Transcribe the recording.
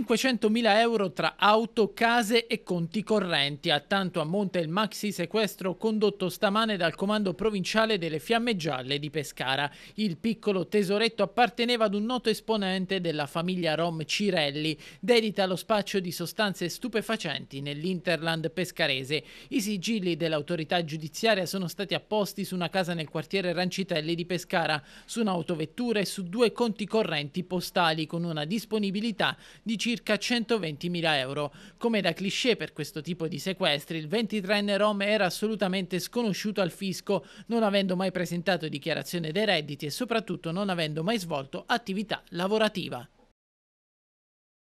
500.000 euro tra auto, case e conti correnti. A tanto ammonta il maxi sequestro condotto stamane dal comando provinciale delle Fiamme Gialle di Pescara. Il piccolo tesoretto apparteneva ad un noto esponente della famiglia Rom Cirelli, dedita allo spaccio di sostanze stupefacenti nell'Interland pescarese. I sigilli dell'autorità giudiziaria sono stati apposti su una casa nel quartiere Rancitelli di Pescara, su un'autovettura e su due conti correnti postali con una disponibilità di circa 120.000 euro. Come da cliché per questo tipo di sequestri, il 23enne Rom era assolutamente sconosciuto al fisco, non avendo mai presentato dichiarazione dei redditi e soprattutto non avendo mai svolto attività lavorativa.